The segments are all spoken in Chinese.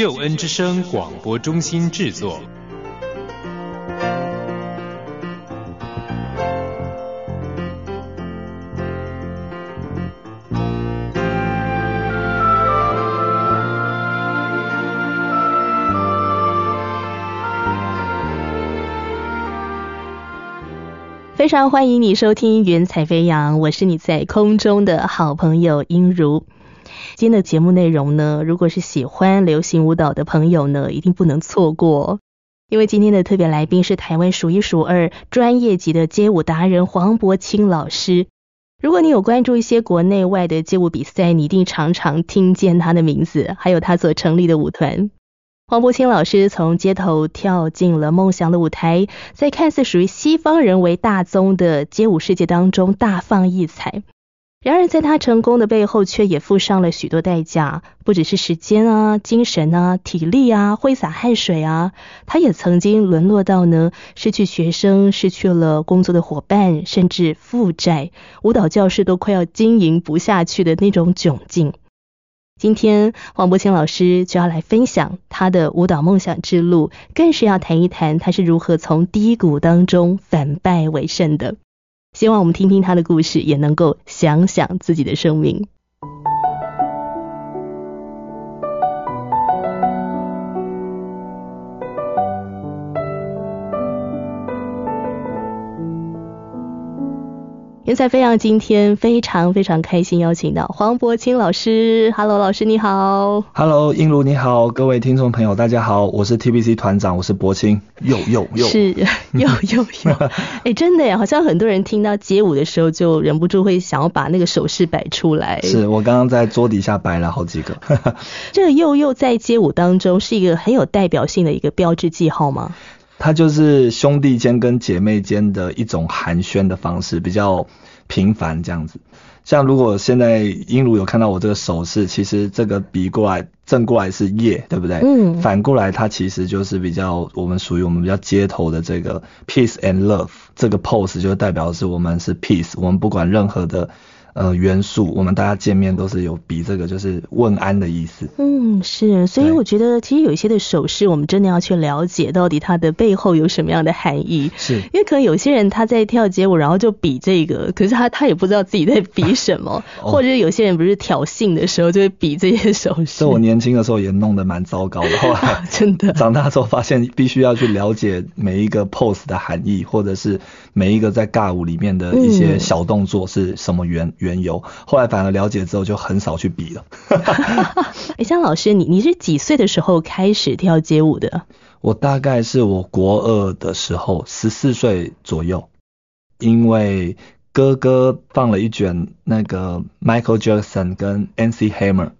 救恩之声广播中心制作。非常欢迎你收听《云彩飞扬》，我是你在空中的好朋友英如。今天的节目内容呢，如果是喜欢流行舞蹈的朋友呢，一定不能错过，因为今天的特别来宾是台湾数一数二专业级的街舞达人黄伯清老师。如果你有关注一些国内外的街舞比赛，你一定常常听见他的名字，还有他所成立的舞团。黄伯清老师从街头跳进了梦想的舞台，在看似属于西方人为大宗的街舞世界当中大放异彩。然而，在他成功的背后，却也付上了许多代价，不只是时间啊、精神啊、体力啊、挥洒汗水啊。他也曾经沦落到呢，失去学生、失去了工作的伙伴，甚至负债，舞蹈教室都快要经营不下去的那种窘境。今天，黄伯清老师就要来分享他的舞蹈梦想之路，更是要谈一谈他是如何从低谷当中反败为胜的。希望我们听听他的故事，也能够想想自己的生命。人在飞扬今天非常非常开心，邀请到黄伯清老师。Hello，老师你好。Hello，英如你好，各位听众朋友大家好，我是 TBC 团长，我是伯清。又又又，是又又又。哎，真的呀，好像很多人听到街舞的时候，就忍不住会想要把那个手势摆出来。是我刚刚在桌底下摆了好几个。这又又在街舞当中是一个很有代表性的一个标志记号吗？它就是兄弟间跟姐妹间的一种寒暄的方式，比较频繁这样子。像如果现在英如有看到我这个手势，其实这个比过来、正过来是夜，对不对？嗯。反过来它其实就是比较我们属于我们比较街头的这个 peace and love 这个 pose 就代表是我们是 peace，我们不管任何的。呃，元素，我们大家见面都是有比这个，就是问安的意思。嗯，是，所以我觉得其实有一些的手势，我们真的要去了解到底它的背后有什么样的含义。是，因为可能有些人他在跳街舞，然后就比这个，可是他他也不知道自己在比什么，或者有些人不是挑衅的时候就会比这些手势。这我年轻的时候也弄得蛮糟糕的，后来 真的长大之后发现必须要去了解每一个 pose 的含义，或者是。每一个在尬舞里面的一些小动作是什么原缘由？后来反而了解之后，就很少去比了。哎，江老师，你你是几岁的时候开始跳街舞的？我大概是我国二的时候，十四岁左右，因为哥哥放了一卷那个 Michael Jackson 跟 N.C. Hammer。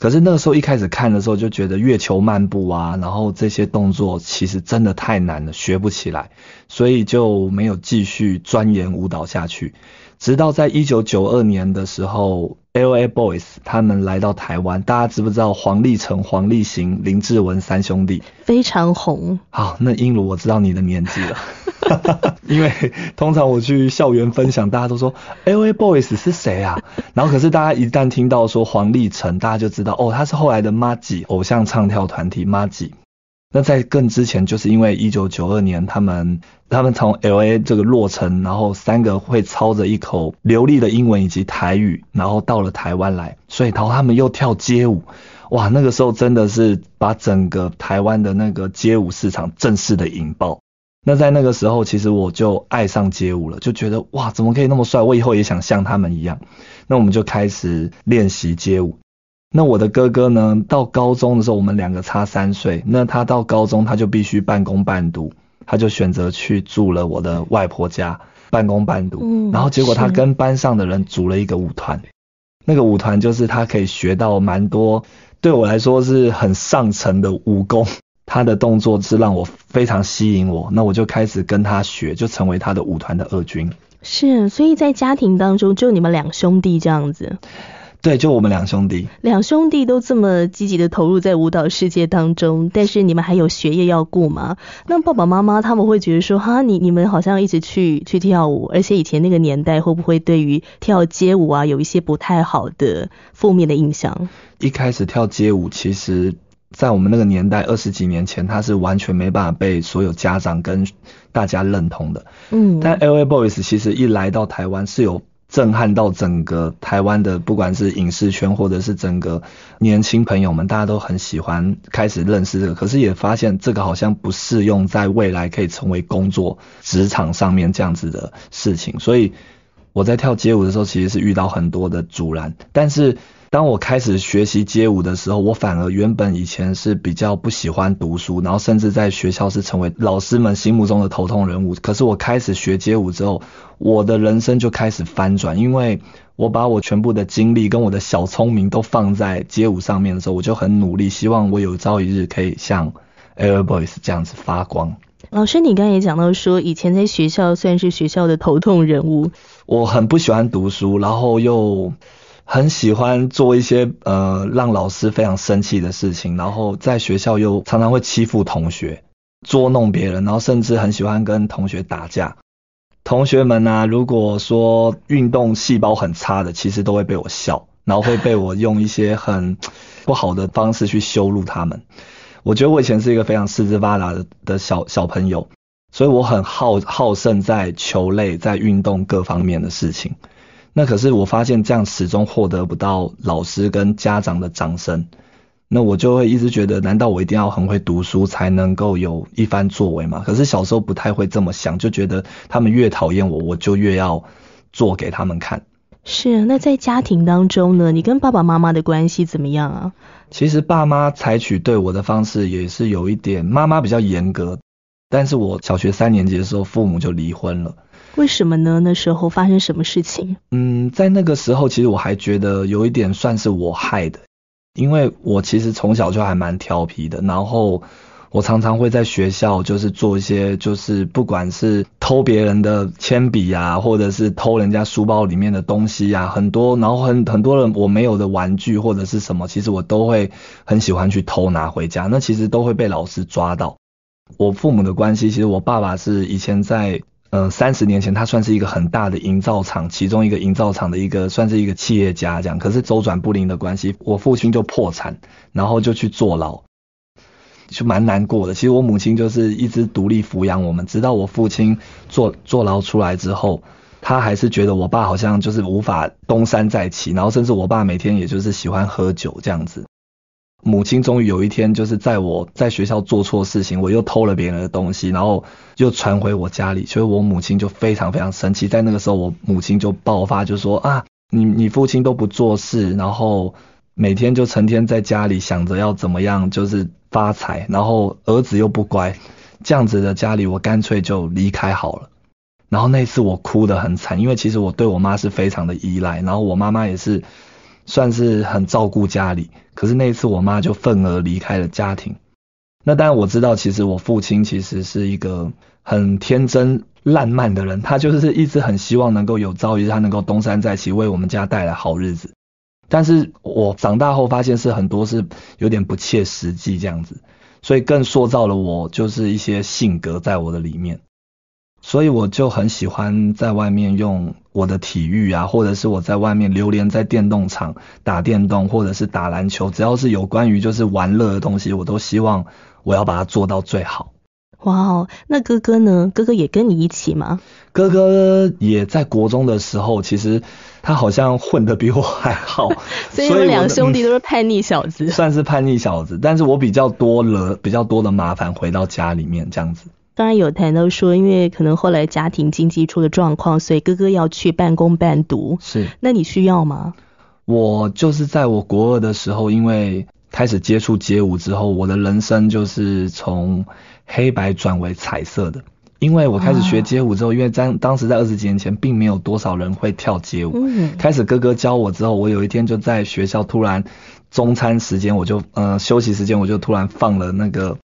可是那个时候一开始看的时候就觉得月球漫步啊，然后这些动作其实真的太难了，学不起来，所以就没有继续钻研舞蹈下去。直到在一九九二年的时候，L.A. Boys 他们来到台湾，大家知不知道黄立成、黄立行、林志文三兄弟非常红。好，那英如我知道你的年纪了，因为通常我去校园分享，大家都说 L.A. Boys 是谁啊？然后可是大家一旦听到说黄立成，大家就知道哦，他是后来的 m a g g i 偶像唱跳团体 m a g g i 那在更之前，就是因为一九九二年，他们他们从 L.A. 这个落成，然后三个会操着一口流利的英文以及台语，然后到了台湾来，所以然后他们又跳街舞，哇，那个时候真的是把整个台湾的那个街舞市场正式的引爆。那在那个时候，其实我就爱上街舞了，就觉得哇，怎么可以那么帅？我以后也想像他们一样。那我们就开始练习街舞。那我的哥哥呢？到高中的时候，我们两个差三岁。那他到高中，他就必须半工半读，他就选择去住了我的外婆家，半工半读。嗯，然后结果他跟班上的人组了一个舞团，那个舞团就是他可以学到蛮多，对我来说是很上乘的武功，他的动作是让我非常吸引我。那我就开始跟他学，就成为他的舞团的二军。是，所以在家庭当中，就你们两兄弟这样子。对，就我们两兄弟，两兄弟都这么积极的投入在舞蹈世界当中，但是你们还有学业要顾吗？那爸爸妈妈他们会觉得说哈，你你们好像一直去去跳舞，而且以前那个年代会不会对于跳街舞啊有一些不太好的负面的印象？一开始跳街舞，其实在我们那个年代二十几年前，他是完全没办法被所有家长跟大家认同的。嗯，但 L.A.BOYS 其实一来到台湾是有。震撼到整个台湾的，不管是影视圈或者是整个年轻朋友们，大家都很喜欢开始认识这个，可是也发现这个好像不适用在未来可以成为工作职场上面这样子的事情，所以。我在跳街舞的时候，其实是遇到很多的阻拦。但是当我开始学习街舞的时候，我反而原本以前是比较不喜欢读书，然后甚至在学校是成为老师们心目中的头痛人物。可是我开始学街舞之后，我的人生就开始翻转，因为我把我全部的精力跟我的小聪明都放在街舞上面的时候，我就很努力，希望我有朝一日可以像 Airboys 这样子发光。老师，你刚才也讲到说，以前在学校算是学校的头痛人物。我很不喜欢读书，然后又很喜欢做一些呃让老师非常生气的事情，然后在学校又常常会欺负同学，捉弄别人，然后甚至很喜欢跟同学打架。同学们啊，如果说运动细胞很差的，其实都会被我笑，然后会被我用一些很不好的方式去羞辱他们。我觉得我以前是一个非常四肢发达的的小小朋友，所以我很好好胜，在球类在运动各方面的事情。那可是我发现这样始终获得不到老师跟家长的掌声，那我就会一直觉得，难道我一定要很会读书才能够有一番作为吗？可是小时候不太会这么想，就觉得他们越讨厌我，我就越要做给他们看。是啊，那在家庭当中呢，你跟爸爸妈妈的关系怎么样啊？其实爸妈采取对我的方式也是有一点，妈妈比较严格，但是我小学三年级的时候父母就离婚了。为什么呢？那时候发生什么事情？嗯，在那个时候，其实我还觉得有一点算是我害的，因为我其实从小就还蛮调皮的，然后。我常常会在学校，就是做一些，就是不管是偷别人的铅笔呀，或者是偷人家书包里面的东西呀，很多，然后很很多人我没有的玩具或者是什么，其实我都会很喜欢去偷拿回家，那其实都会被老师抓到。我父母的关系，其实我爸爸是以前在，嗯，三十年前他算是一个很大的营造厂，其中一个营造厂的一个算是一个企业家这样，可是周转不灵的关系，我父亲就破产，然后就去坐牢。就蛮难过的。其实我母亲就是一直独立抚养我们，直到我父亲坐坐牢出来之后，她还是觉得我爸好像就是无法东山再起。然后甚至我爸每天也就是喜欢喝酒这样子。母亲终于有一天就是在我在学校做错事情，我又偷了别人的东西，然后又传回我家里，所以我母亲就非常非常生气。在那个时候，我母亲就爆发，就说啊，你你父亲都不做事，然后。每天就成天在家里想着要怎么样，就是发财，然后儿子又不乖，这样子的家里我干脆就离开好了。然后那次我哭得很惨，因为其实我对我妈是非常的依赖，然后我妈妈也是算是很照顾家里，可是那一次我妈就愤而离开了家庭。那当然我知道，其实我父亲其实是一个很天真烂漫的人，他就是一直很希望能够有朝一日他能够东山再起，为我们家带来好日子。但是我长大后发现是很多是有点不切实际这样子，所以更塑造了我就是一些性格在我的里面，所以我就很喜欢在外面用我的体育啊，或者是我在外面流连在电动场打电动，或者是打篮球，只要是有关于就是玩乐的东西，我都希望我要把它做到最好。哇哦，那哥哥呢？哥哥也跟你一起吗？哥哥也在国中的时候，其实。他好像混得比我还好，所以两兄弟都是叛逆小子，算是叛逆小子，但是我比较多了比较多的麻烦回到家里面这样子。当然有谈到说，因为可能后来家庭经济出了状况，所以哥哥要去半工半读。是，那你需要吗？我就是在我国二的时候，因为开始接触街舞之后，我的人生就是从黑白转为彩色的。因为我开始学街舞之后，因为在当时在二十几年前，并没有多少人会跳街舞。开始哥哥教我之后，我有一天就在学校突然，中餐时间我就嗯休息时间我就突然放了那个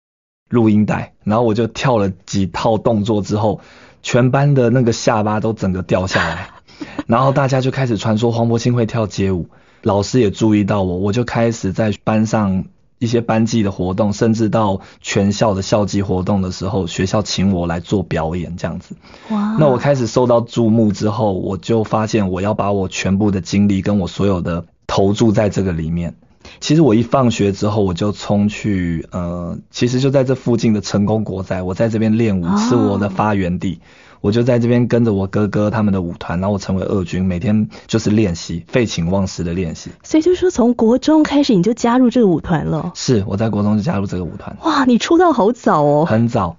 录音带，然后我就跳了几套动作之后，全班的那个下巴都整个掉下来，然后大家就开始传说黄伯钦会跳街舞，老师也注意到我，我就开始在班上。一些班级的活动，甚至到全校的校际活动的时候，学校请我来做表演，这样子。哇！那我开始受到注目之后，我就发现我要把我全部的精力跟我所有的投注在这个里面。其实我一放学之后，我就冲去，呃，其实就在这附近的成功国仔，我在这边练舞是我的发源地。我就在这边跟着我哥哥他们的舞团，然后我成为二军，每天就是练习，废寝忘食的练习。所以就是说，从国中开始你就加入这个舞团了。是，我在国中就加入这个舞团。哇，你出道好早哦。很早，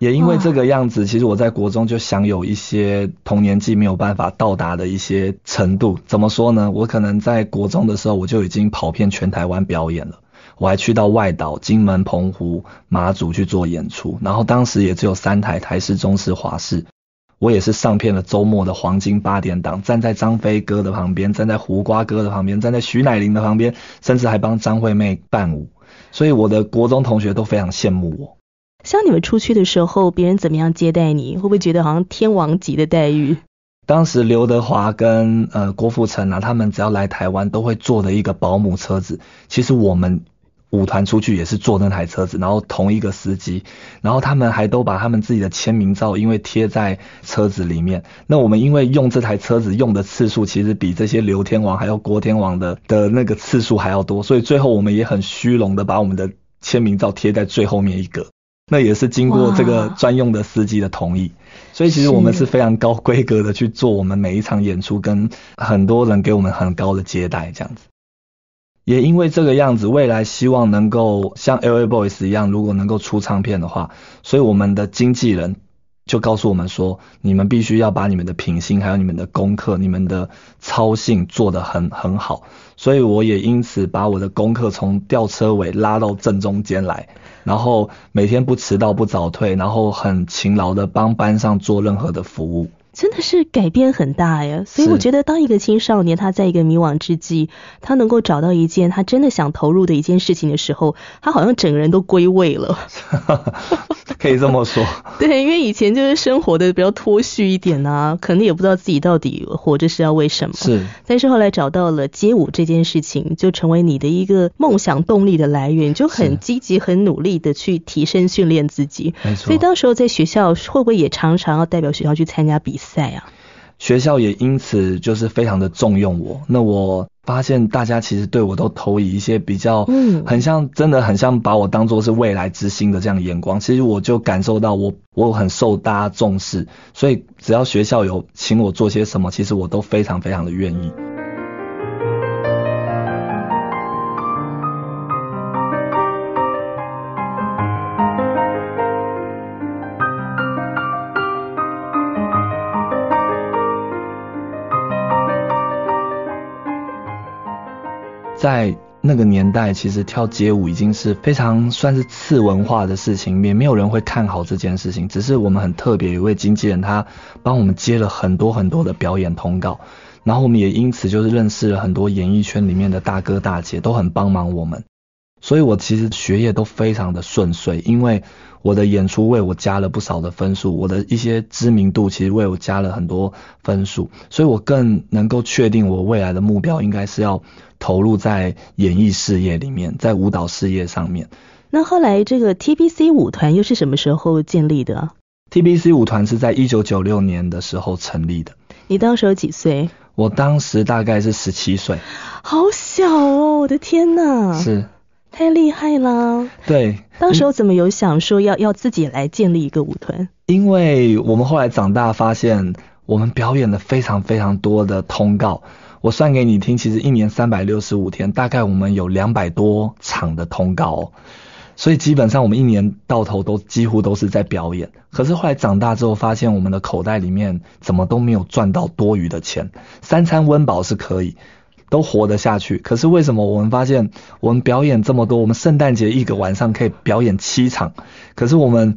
也因为这个样子，其实我在国中就享有一些同年纪没有办法到达的一些程度。怎么说呢？我可能在国中的时候，我就已经跑遍全台湾表演了。我还去到外岛，金门、澎湖、马祖去做演出。然后当时也只有三台，台式、中式、华式。我也是上片了周末的黄金八点档，站在张飞哥的旁边，站在胡瓜哥的旁边，站在徐乃麟的旁边，甚至还帮张惠妹伴舞，所以我的国中同学都非常羡慕我。像你们出去的时候，别人怎么样接待你，会不会觉得好像天王级的待遇？当时刘德华跟呃郭富城啊，他们只要来台湾都会坐的一个保姆车子，其实我们。舞团出去也是坐那台车子，然后同一个司机，然后他们还都把他们自己的签名照，因为贴在车子里面。那我们因为用这台车子用的次数，其实比这些刘天王还有郭天王的的那个次数还要多，所以最后我们也很虚荣的把我们的签名照贴在最后面一个。那也是经过这个专用的司机的同意。所以其实我们是非常高规格的去做我们每一场演出，跟很多人给我们很高的接待这样子。也因为这个样子，未来希望能够像 L.A.BOYS 一样，如果能够出唱片的话，所以我们的经纪人就告诉我们说，你们必须要把你们的品性、还有你们的功课、你们的操性做得很很好。所以我也因此把我的功课从吊车尾拉到正中间来，然后每天不迟到不早退，然后很勤劳的帮班上做任何的服务。真的是改变很大呀，所以我觉得当一个青少年他在一个迷惘之际，他能够找到一件他真的想投入的一件事情的时候，他好像整个人都归位了。可以这么说。对，因为以前就是生活的比较脱序一点呐，可能也不知道自己到底活着是要为什么。是。但是后来找到了街舞这件事情，就成为你的一个梦想动力的来源，就很积极、很努力的去提升、训练自己。没错。所以当时候在学校会不会也常常要代表学校去参加比赛？赛啊！学校也因此就是非常的重用我。那我发现大家其实对我都投以一些比较，嗯，很像，真的很像把我当做是未来之星的这样眼光。其实我就感受到我我很受大家重视，所以只要学校有请我做些什么，其实我都非常非常的愿意。在那个年代，其实跳街舞已经是非常算是次文化的事情，也没有人会看好这件事情。只是我们很特别，一位经纪人他帮我们接了很多很多的表演通告，然后我们也因此就是认识了很多演艺圈里面的大哥大姐，都很帮忙我们。所以我其实学业都非常的顺遂，因为我的演出为我加了不少的分数，我的一些知名度其实为我加了很多分数，所以我更能够确定我未来的目标应该是要。投入在演艺事业里面，在舞蹈事业上面。那后来这个 TBC 舞团又是什么时候建立的？TBC 舞团是在一九九六年的时候成立的。你到时候几岁？我当时大概是十七岁。好小哦，我的天哪！是太厉害了。对，当时怎么有想说要要自己来建立一个舞团？因为我们后来长大发现，我们表演了非常非常多的通告。我算给你听，其实一年三百六十五天，大概我们有两百多场的通告，所以基本上我们一年到头都几乎都是在表演。可是后来长大之后，发现我们的口袋里面怎么都没有赚到多余的钱，三餐温饱是可以，都活得下去。可是为什么我们发现我们表演这么多，我们圣诞节一个晚上可以表演七场，可是我们。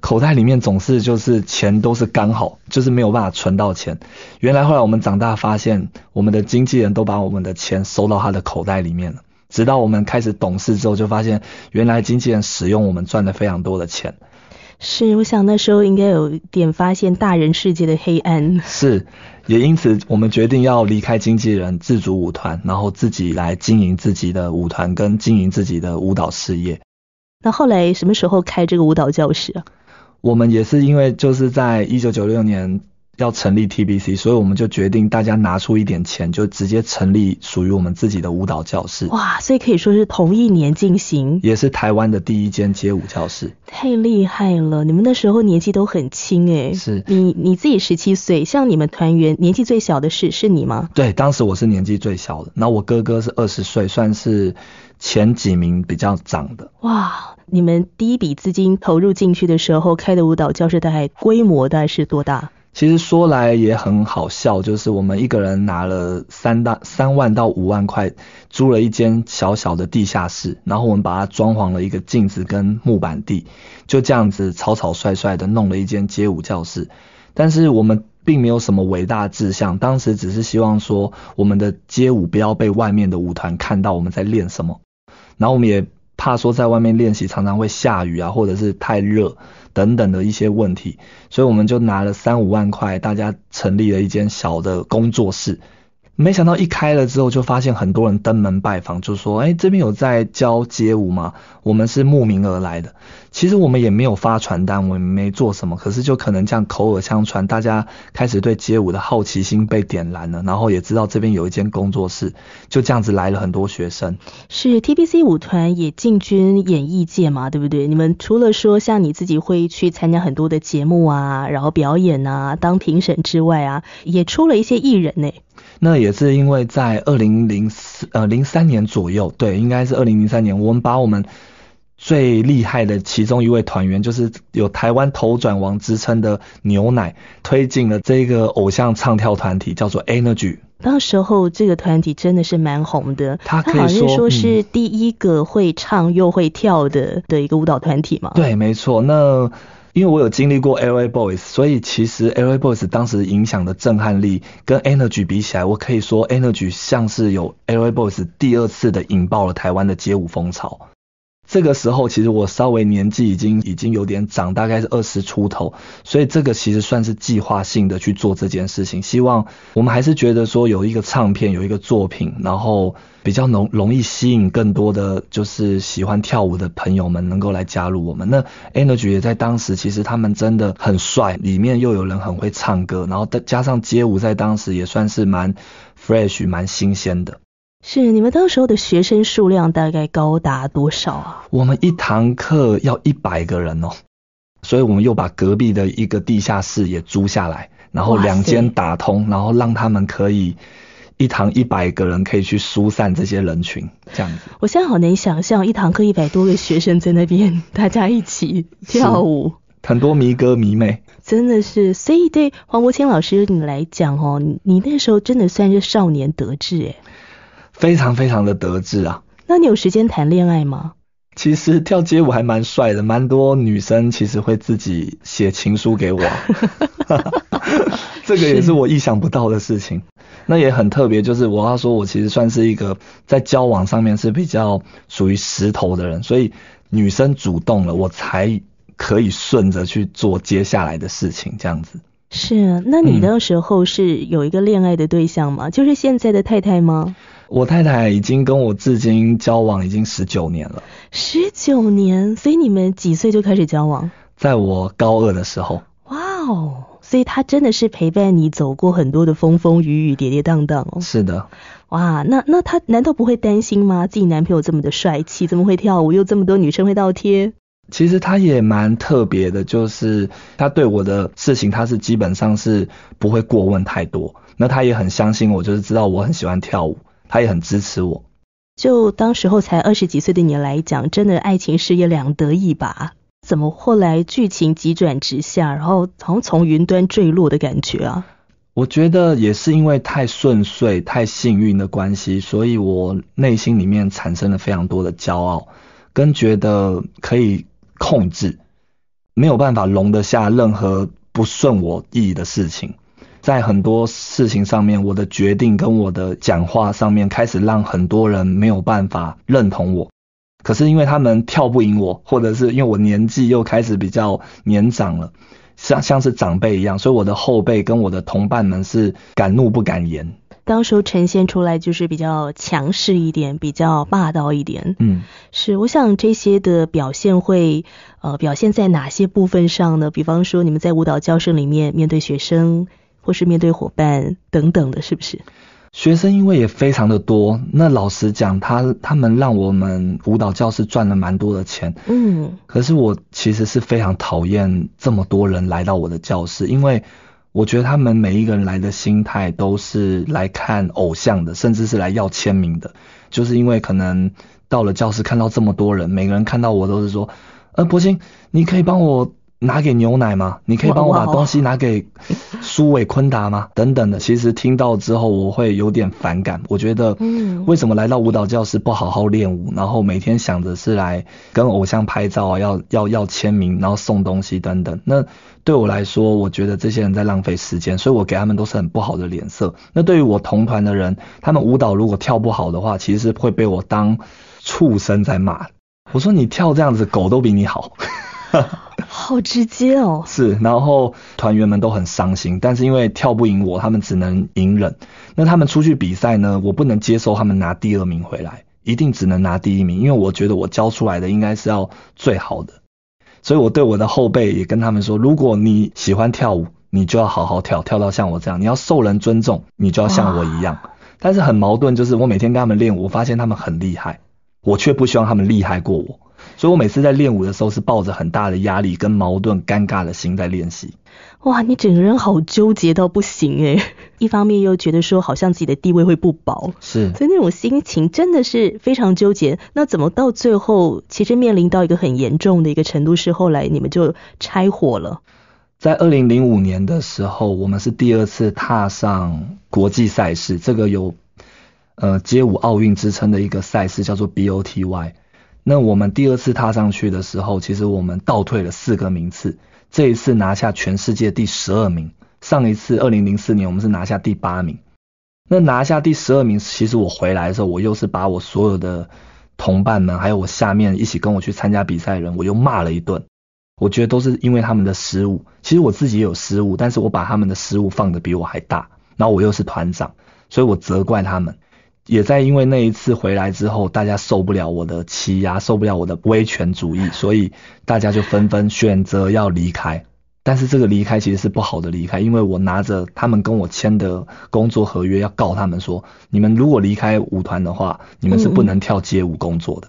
口袋里面总是就是钱都是刚好，就是没有办法存到钱。原来后来我们长大发现，我们的经纪人都把我们的钱收到他的口袋里面了。直到我们开始懂事之后，就发现原来经纪人使用我们赚了非常多的钱。是，我想那时候应该有点发现大人世界的黑暗。是，也因此我们决定要离开经纪人，自主舞团，然后自己来经营自己的舞团跟经营自己的舞蹈事业。那后来什么时候开这个舞蹈教室啊？我们也是因为，就是在一九九六年。要成立 TBC，所以我们就决定大家拿出一点钱，就直接成立属于我们自己的舞蹈教室。哇，所以可以说是同一年进行，也是台湾的第一间街舞教室。太厉害了！你们那时候年纪都很轻诶。是。你你自己十七岁，像你们团员年纪最小的是，是你吗？对，当时我是年纪最小的。那我哥哥是二十岁，算是前几名比较长的。哇，你们第一笔资金投入进去的时候，开的舞蹈教室大概规模大概是多大？其实说来也很好笑，就是我们一个人拿了三大三万到五万块，租了一间小小的地下室，然后我们把它装潢了一个镜子跟木板地，就这样子草草率率的弄了一间街舞教室。但是我们并没有什么伟大志向，当时只是希望说我们的街舞不要被外面的舞团看到我们在练什么，然后我们也。怕说在外面练习常常会下雨啊，或者是太热等等的一些问题，所以我们就拿了三五万块，大家成立了一间小的工作室。没想到一开了之后，就发现很多人登门拜访，就说：“哎，这边有在教街舞吗？”我们是慕名而来的。其实我们也没有发传单，我们没做什么，可是就可能这样口耳相传，大家开始对街舞的好奇心被点燃了，然后也知道这边有一间工作室，就这样子来了很多学生。是 TBC 舞团也进军演艺界嘛？对不对？你们除了说像你自己会去参加很多的节目啊，然后表演啊，当评审之外啊，也出了一些艺人呢。那也是因为在二零零四呃零三年左右，对，应该是二零零三年，我们把我们最厉害的其中一位团员，就是有台湾头转王之称的牛奶，推进了这个偶像唱跳团体，叫做 Energy。那时候这个团体真的是蛮红的，他可以说是第一个会唱又会跳的的一个舞蹈团体嘛。对，没错，那。因为我有经历过 L.A. Boys，所以其实 L.A. Boys 当时影响的震撼力跟 Energy 比起来，我可以说 Energy 像是有 L.A. Boys 第二次的引爆了台湾的街舞风潮。这个时候，其实我稍微年纪已经已经有点长，大概是二十出头，所以这个其实算是计划性的去做这件事情。希望我们还是觉得说有一个唱片，有一个作品，然后比较容容易吸引更多的就是喜欢跳舞的朋友们能够来加入我们。那 Energy 也在当时，其实他们真的很帅，里面又有人很会唱歌，然后加上街舞在当时也算是蛮 fresh、蛮新鲜的。是你们到时候的学生数量大概高达多少啊？我们一堂课要一百个人哦，所以我们又把隔壁的一个地下室也租下来，然后两间打通，然后让他们可以一堂一百个人可以去疏散这些人群，这样子。我现在好难想象一堂课一百多个学生在那边大家一起跳舞，很多迷哥迷妹，真的是。所以对黄国清老师你来讲哦，你那时候真的算是少年得志诶。非常非常的得志啊！那你有时间谈恋爱吗？其实跳街舞还蛮帅的，蛮多女生其实会自己写情书给我，这个也是我意想不到的事情。那也很特别，就是我要说，我其实算是一个在交往上面是比较属于石头的人，所以女生主动了，我才可以顺着去做接下来的事情这样子。是啊，那你那时候是有一个恋爱的对象吗？就是现在的太太吗？我太太已经跟我至今交往已经十九年了。十九年，所以你们几岁就开始交往？在我高二的时候。哇哦，所以她真的是陪伴你走过很多的风风雨雨、跌跌宕宕哦。是的。哇，那那她难道不会担心吗？自己男朋友这么的帅气，怎么会跳舞又这么多女生会倒贴？其实他也蛮特别的，就是他对我的事情，他是基本上是不会过问太多。那他也很相信我，就是知道我很喜欢跳舞，他也很支持我。就当时候才二十几岁的你来讲，真的爱情事业两得意吧？怎么后来剧情急转直下，然后好像从云端坠落的感觉啊？我觉得也是因为太顺遂、太幸运的关系，所以我内心里面产生了非常多的骄傲，跟觉得可以。控制没有办法容得下任何不顺我意的事情，在很多事情上面，我的决定跟我的讲话上面，开始让很多人没有办法认同我。可是因为他们跳不赢我，或者是因为我年纪又开始比较年长了，像像是长辈一样，所以我的后辈跟我的同伴们是敢怒不敢言。到时候呈现出来就是比较强势一点，比较霸道一点。嗯，是，我想这些的表现会，呃，表现在哪些部分上呢？比方说你们在舞蹈教室里面面对学生，或是面对伙伴等等的，是不是？学生因为也非常的多，那老实讲，他他们让我们舞蹈教室赚了蛮多的钱。嗯，可是我其实是非常讨厌这么多人来到我的教室，因为。我觉得他们每一个人来的心态都是来看偶像的，甚至是来要签名的，就是因为可能到了教室看到这么多人，每个人看到我都是说，呃，博青，你可以帮我。拿给牛奶吗？你可以帮我把东西拿给苏伟坤达吗？等等的，其实听到之后我会有点反感。我觉得，为什么来到舞蹈教室不好好练舞，然后每天想着是来跟偶像拍照啊，要要要签名，然后送东西等等。那对我来说，我觉得这些人在浪费时间，所以我给他们都是很不好的脸色。那对于我同团的人，他们舞蹈如果跳不好的话，其实会被我当畜生在骂。我说你跳这样子，狗都比你好。好直接哦，是，然后团员们都很伤心，但是因为跳不赢我，他们只能隐忍。那他们出去比赛呢，我不能接受他们拿第二名回来，一定只能拿第一名，因为我觉得我教出来的应该是要最好的。所以我对我的后辈也跟他们说，如果你喜欢跳舞，你就要好好跳，跳到像我这样，你要受人尊重，你就要像我一样。但是很矛盾，就是我每天跟他们练舞，我发现他们很厉害，我却不希望他们厉害过我。所以，我每次在练舞的时候，是抱着很大的压力、跟矛盾、尴尬的心在练习。哇，你整个人好纠结到不行诶。一方面又觉得说，好像自己的地位会不保，是，所以那种心情真的是非常纠结。那怎么到最后，其实面临到一个很严重的一个程度，是后来你们就拆伙了？在二零零五年的时候，我们是第二次踏上国际赛事，这个有呃街舞奥运之称的一个赛事，叫做 BOTY。那我们第二次踏上去的时候，其实我们倒退了四个名次。这一次拿下全世界第十二名，上一次二零零四年我们是拿下第八名。那拿下第十二名，其实我回来的时候，我又是把我所有的同伴们，还有我下面一起跟我去参加比赛的人，我又骂了一顿。我觉得都是因为他们的失误，其实我自己有失误，但是我把他们的失误放的比我还大。然后我又是团长，所以我责怪他们。也在因为那一次回来之后，大家受不了我的欺压，受不了我的威权主义，所以大家就纷纷选择要离开。但是这个离开其实是不好的离开，因为我拿着他们跟我签的工作合约，要告他们说，你们如果离开舞团的话，你们是不能跳街舞工作的。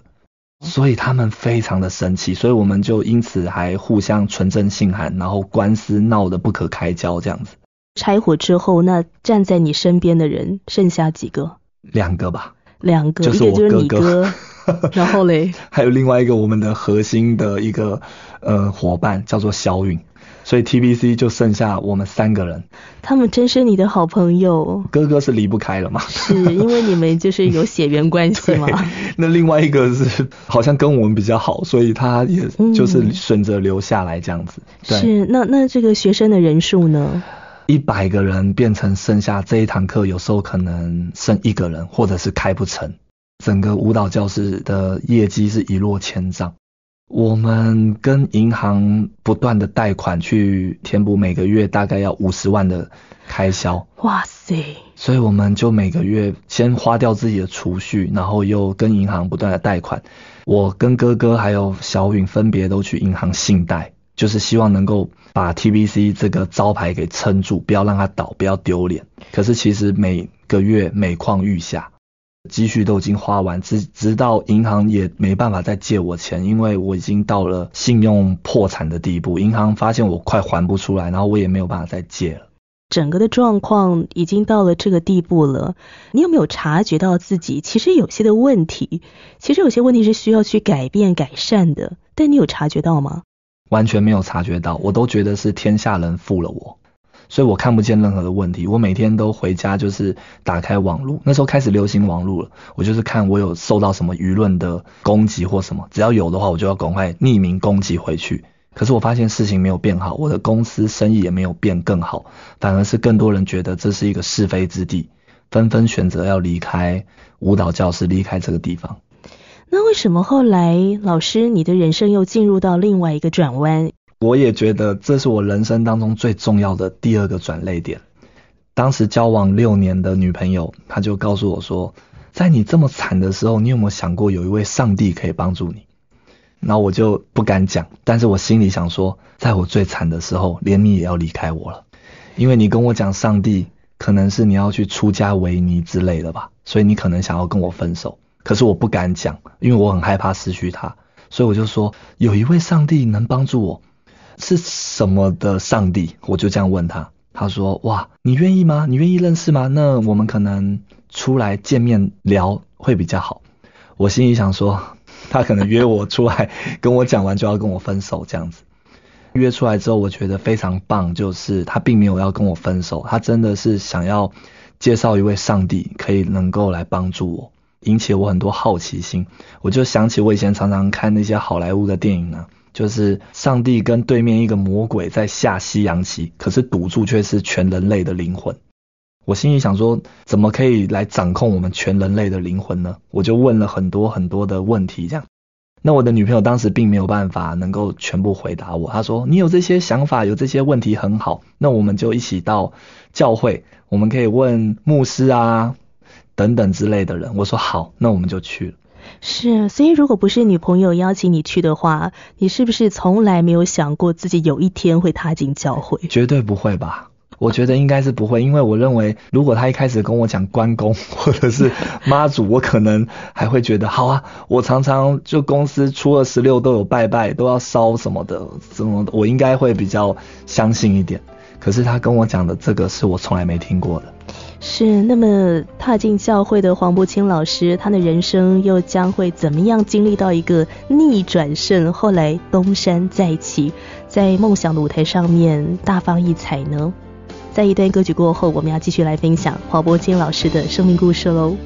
所以他们非常的生气，所以我们就因此还互相纯真信函，然后官司闹得不可开交，这样子。拆伙之后，那站在你身边的人剩下几个？两个吧，两个，一个就是你哥，然后嘞，还有另外一个我们的核心的一个呃伙伴叫做肖允，所以 T B C 就剩下我们三个人。他们真是你的好朋友，哥哥是离不开了嘛？是因为你们就是有血缘关系嘛？那另外一个是好像跟我们比较好，所以他也就是选择留下来这样子。是，那那这个学生的人数呢？一百个人变成剩下这一堂课，有时候可能剩一个人，或者是开不成，整个舞蹈教室的业绩是一落千丈。我们跟银行不断的贷款去填补每个月大概要五十万的开销。哇塞！所以我们就每个月先花掉自己的储蓄，然后又跟银行不断的贷款。我跟哥哥还有小允分别都去银行信贷，就是希望能够。把 TVC 这个招牌给撑住，不要让它倒，不要丢脸。可是其实每个月每况愈下，积蓄都已经花完，直直到银行也没办法再借我钱，因为我已经到了信用破产的地步。银行发现我快还不出来，然后我也没有办法再借了。整个的状况已经到了这个地步了，你有没有察觉到自己其实有些的问题？其实有些问题是需要去改变改善的，但你有察觉到吗？完全没有察觉到，我都觉得是天下人负了我，所以我看不见任何的问题。我每天都回家就是打开网络，那时候开始流行网络了，我就是看我有受到什么舆论的攻击或什么，只要有的话，我就要赶快匿名攻击回去。可是我发现事情没有变好，我的公司生意也没有变更好，反而是更多人觉得这是一个是非之地，纷纷选择要离开舞蹈教室，离开这个地方。那为什么后来老师，你的人生又进入到另外一个转弯？我也觉得这是我人生当中最重要的第二个转泪点。当时交往六年的女朋友，她就告诉我说，在你这么惨的时候，你有没有想过有一位上帝可以帮助你？那我就不敢讲，但是我心里想说，在我最惨的时候，连你也要离开我了，因为你跟我讲，上帝可能是你要去出家为尼之类的吧，所以你可能想要跟我分手。可是我不敢讲，因为我很害怕失去他，所以我就说有一位上帝能帮助我，是什么的上帝？我就这样问他，他说：“哇，你愿意吗？你愿意认识吗？那我们可能出来见面聊会比较好。”我心里想说，他可能约我出来跟我讲完就要跟我分手这样子。约出来之后，我觉得非常棒，就是他并没有要跟我分手，他真的是想要介绍一位上帝可以能够来帮助我。引起我很多好奇心，我就想起我以前常常看那些好莱坞的电影呢，就是上帝跟对面一个魔鬼在下西洋棋，可是赌注却是全人类的灵魂。我心里想说，怎么可以来掌控我们全人类的灵魂呢？我就问了很多很多的问题，这样。那我的女朋友当时并没有办法能够全部回答我，她说：“你有这些想法，有这些问题很好，那我们就一起到教会，我们可以问牧师啊。”等等之类的人，我说好，那我们就去了。是，所以如果不是女朋友邀请你去的话，你是不是从来没有想过自己有一天会踏进教会？绝对不会吧？我觉得应该是不会，因为我认为如果他一开始跟我讲关公 或者是妈祖，我可能还会觉得好啊。我常常就公司初二十六都有拜拜，都要烧什么的，怎么我应该会比较相信一点。可是他跟我讲的这个是我从来没听过的。是，那么踏进教会的黄伯清老师，他的人生又将会怎么样经历到一个逆转胜，后来东山再起，在梦想的舞台上面大放异彩呢？在一段歌曲过后，我们要继续来分享黄伯清老师的生命故事喽。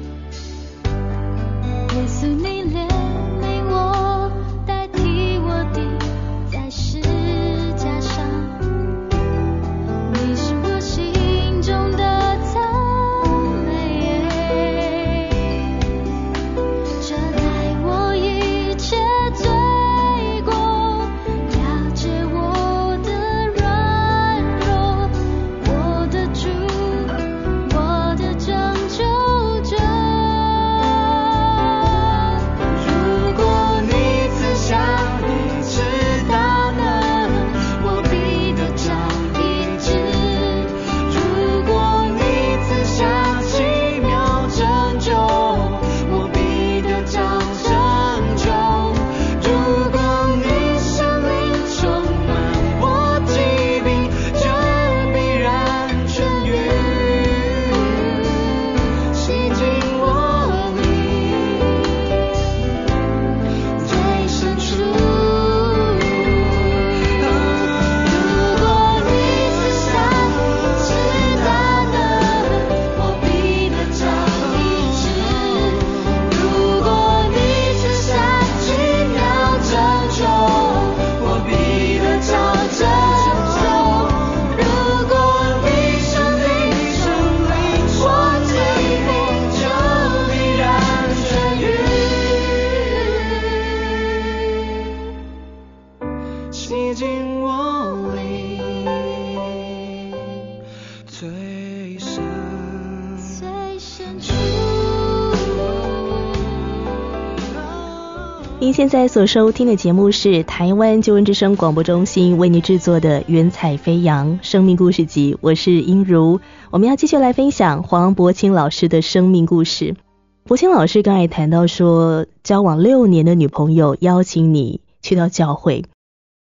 现在所收听的节目是台湾救闻之声广播中心为你制作的《云彩飞扬生命故事集》，我是殷如。我们要继续来分享黄伯清老师的生命故事。伯清老师刚才谈到说，交往六年的女朋友邀请你去到教会，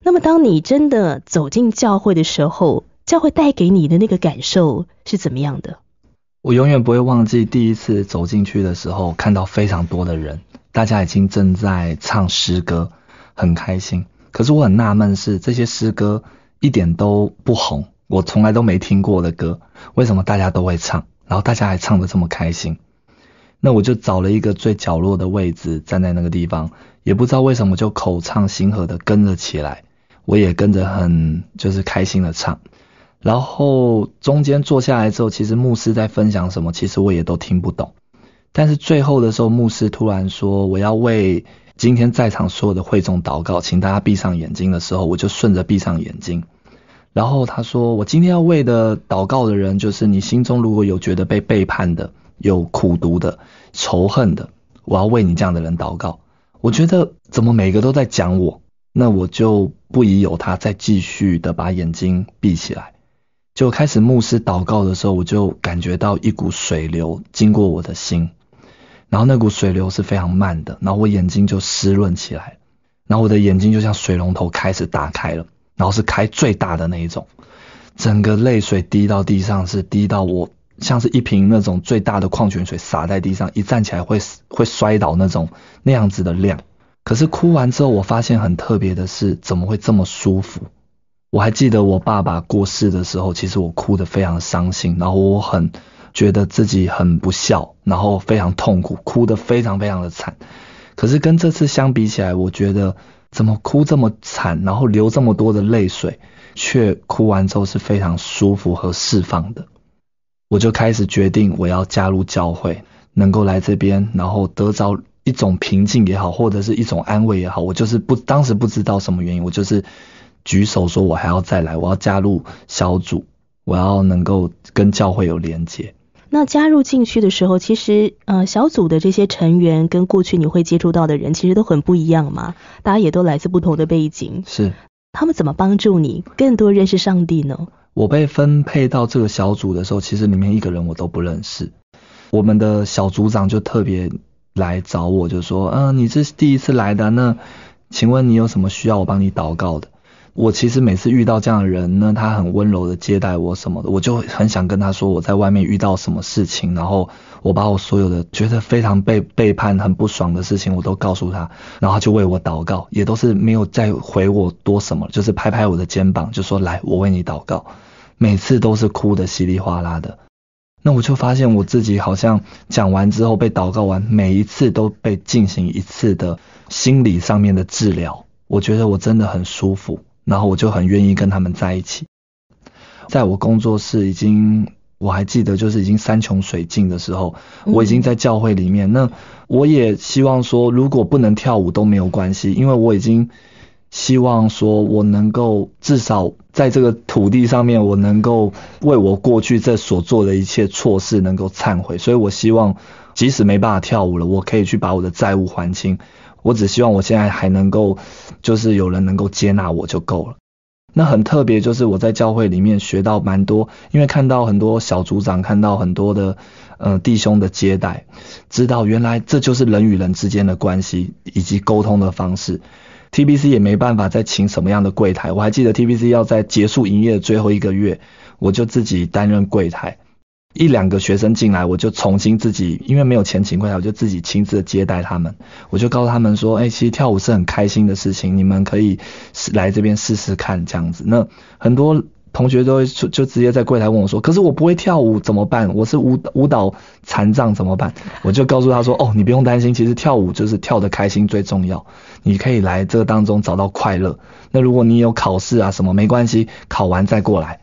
那么当你真的走进教会的时候，教会带给你的那个感受是怎么样的？我永远不会忘记第一次走进去的时候，看到非常多的人。大家已经正在唱诗歌，很开心。可是我很纳闷，是这些诗歌一点都不红，我从来都没听过的歌，为什么大家都会唱？然后大家还唱的这么开心。那我就找了一个最角落的位置，站在那个地方，也不知道为什么就口唱心和的跟了起来。我也跟着很就是开心的唱。然后中间坐下来之后，其实牧师在分享什么，其实我也都听不懂。但是最后的时候，牧师突然说：“我要为今天在场所有的会众祷告，请大家闭上眼睛的时候，我就顺着闭上眼睛。然后他说，我今天要为的祷告的人，就是你心中如果有觉得被背叛的、有苦毒的、仇恨的，我要为你这样的人祷告。我觉得怎么每个都在讲我，那我就不宜有他再继续的把眼睛闭起来。就开始牧师祷告的时候，我就感觉到一股水流经过我的心。”然后那股水流是非常慢的，然后我眼睛就湿润起来，然后我的眼睛就像水龙头开始打开了，然后是开最大的那一种，整个泪水滴到地上是滴到我像是一瓶那种最大的矿泉水洒在地上，一站起来会会摔倒那种那样子的量。可是哭完之后，我发现很特别的是，怎么会这么舒服？我还记得我爸爸过世的时候，其实我哭得非常伤心，然后我很觉得自己很不孝，然后非常痛苦，哭得非常非常的惨。可是跟这次相比起来，我觉得怎么哭这么惨，然后流这么多的泪水，却哭完之后是非常舒服和释放的。我就开始决定我要加入教会，能够来这边，然后得着一种平静也好，或者是一种安慰也好。我就是不当时不知道什么原因，我就是。举手说：“我还要再来，我要加入小组，我要能够跟教会有连接。”那加入进去的时候，其实呃小组的这些成员跟过去你会接触到的人其实都很不一样嘛，大家也都来自不同的背景。是，他们怎么帮助你更多认识上帝呢？我被分配到这个小组的时候，其实里面一个人我都不认识。我们的小组长就特别来找我，就说：“嗯，你这是第一次来的，那请问你有什么需要我帮你祷告的？”我其实每次遇到这样的人呢，他很温柔的接待我什么的，我就很想跟他说我在外面遇到什么事情，然后我把我所有的觉得非常被背叛、很不爽的事情我都告诉他，然后就为我祷告，也都是没有再回我多什么，就是拍拍我的肩膀，就说来我为你祷告。每次都是哭的稀里哗啦的，那我就发现我自己好像讲完之后被祷告完，每一次都被进行一次的心理上面的治疗，我觉得我真的很舒服。然后我就很愿意跟他们在一起，在我工作室已经，我还记得就是已经山穷水尽的时候，我已经在教会里面。那我也希望说，如果不能跳舞都没有关系，因为我已经希望说我能够至少在这个土地上面，我能够为我过去这所做的一切错事能够忏悔。所以我希望，即使没办法跳舞了，我可以去把我的债务还清。我只希望我现在还能够，就是有人能够接纳我就够了。那很特别，就是我在教会里面学到蛮多，因为看到很多小组长，看到很多的呃弟兄的接待，知道原来这就是人与人之间的关系以及沟通的方式。TBC 也没办法再请什么样的柜台，我还记得 TBC 要在结束营业的最后一个月，我就自己担任柜台。一两个学生进来，我就重新自己，因为没有钱请柜来，我就自己亲自接待他们。我就告诉他们说：“哎，其实跳舞是很开心的事情，你们可以来这边试试看这样子。”那很多同学都会就直接在柜台问我说：“可是我不会跳舞怎么办？我是舞舞蹈残障怎么办？”我就告诉他说：“哦，你不用担心，其实跳舞就是跳得开心最重要，你可以来这个当中找到快乐。那如果你有考试啊什么，没关系，考完再过来。”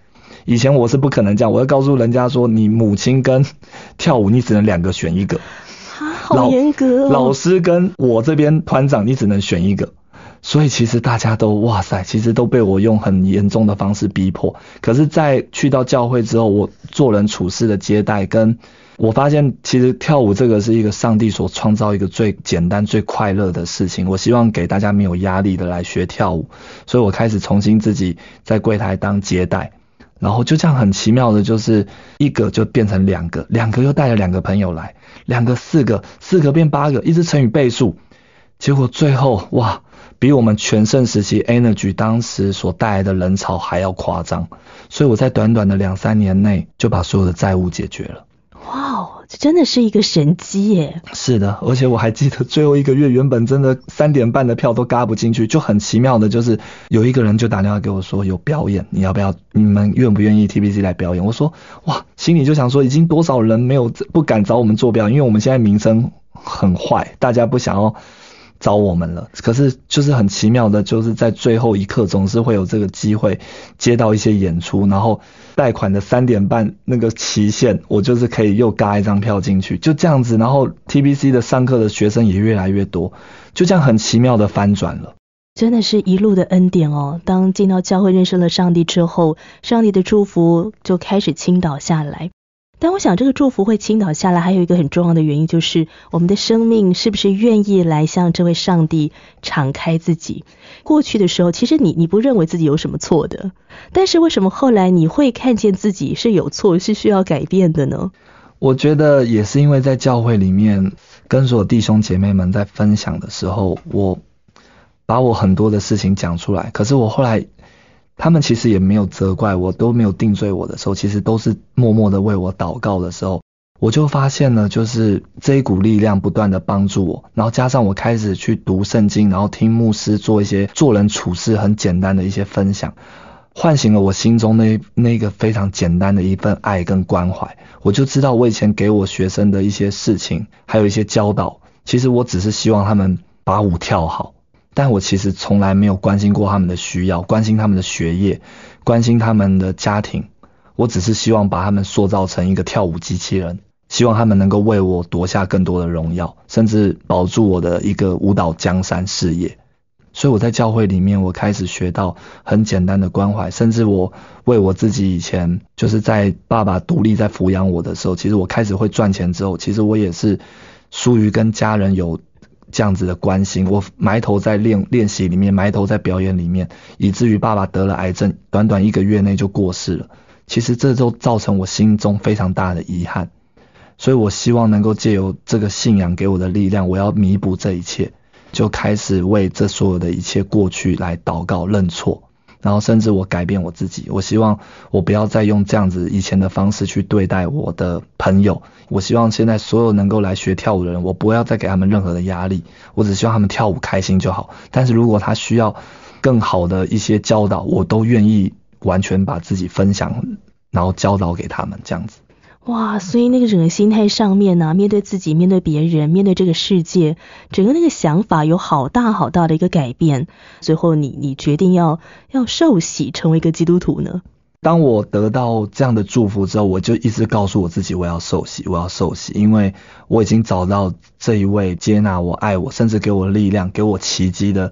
以前我是不可能这样，我要告诉人家说：“你母亲跟跳舞，你只能两个选一个。”啊，好严格哦！老师跟我这边团长，你只能选一个。所以其实大家都哇塞，其实都被我用很严重的方式逼迫。可是，在去到教会之后，我做人处事的接待，跟我发现其实跳舞这个是一个上帝所创造一个最简单最快乐的事情。我希望给大家没有压力的来学跳舞，所以我开始重新自己在柜台当接待。然后就这样很奇妙的，就是一个就变成两个，两个又带了两个朋友来，两个四个，四个变八个，一直乘以倍数，结果最后哇，比我们全盛时期 energy 当时所带来的人潮还要夸张，所以我在短短的两三年内就把所有的债务解决了。哇哦。这真的是一个神机耶！是的，而且我还记得最后一个月，原本真的三点半的票都嘎不进去，就很奇妙的，就是有一个人就打电话给我说有表演，你要不要？你们愿不愿意 TBC 来表演？我说哇，心里就想说，已经多少人没有不敢找我们做表演，因为我们现在名声很坏，大家不想要。找我们了，可是就是很奇妙的，就是在最后一刻总是会有这个机会接到一些演出，然后贷款的三点半那个期限，我就是可以又嘎一张票进去，就这样子。然后 TBC 的上课的学生也越来越多，就这样很奇妙的翻转了。真的是一路的恩典哦！当进到教会认识了上帝之后，上帝的祝福就开始倾倒下来。但我想，这个祝福会倾倒下来，还有一个很重要的原因，就是我们的生命是不是愿意来向这位上帝敞开自己？过去的时候，其实你你不认为自己有什么错的，但是为什么后来你会看见自己是有错，是需要改变的呢？我觉得也是因为在教会里面，跟所弟兄姐妹们在分享的时候，我把我很多的事情讲出来，可是我后来。他们其实也没有责怪我，都没有定罪我的时候，其实都是默默的为我祷告的时候，我就发现了，就是这一股力量不断的帮助我，然后加上我开始去读圣经，然后听牧师做一些做人处事很简单的一些分享，唤醒了我心中那那个非常简单的一份爱跟关怀，我就知道我以前给我学生的一些事情，还有一些教导，其实我只是希望他们把舞跳好。但我其实从来没有关心过他们的需要，关心他们的学业，关心他们的家庭。我只是希望把他们塑造成一个跳舞机器人，希望他们能够为我夺下更多的荣耀，甚至保住我的一个舞蹈江山事业。所以我在教会里面，我开始学到很简单的关怀，甚至我为我自己以前就是在爸爸独立在抚养我的时候，其实我开始会赚钱之后，其实我也是疏于跟家人有。这样子的关心，我埋头在练练习里面，埋头在表演里面，以至于爸爸得了癌症，短短一个月内就过世了。其实这都造成我心中非常大的遗憾，所以我希望能够借由这个信仰给我的力量，我要弥补这一切，就开始为这所有的一切过去来祷告认错。然后甚至我改变我自己，我希望我不要再用这样子以前的方式去对待我的朋友。我希望现在所有能够来学跳舞的人，我不要再给他们任何的压力，我只希望他们跳舞开心就好。但是如果他需要更好的一些教导，我都愿意完全把自己分享，然后教导给他们这样子。哇，所以那个整个心态上面呢，面对自己，面对别人，面对这个世界，整个那个想法有好大好大的一个改变。最后，你你决定要要受洗，成为一个基督徒呢？当我得到这样的祝福之后，我就一直告诉我自己，我要受洗，我要受洗，因为我已经找到这一位接纳我、爱我，甚至给我力量、给我奇迹的。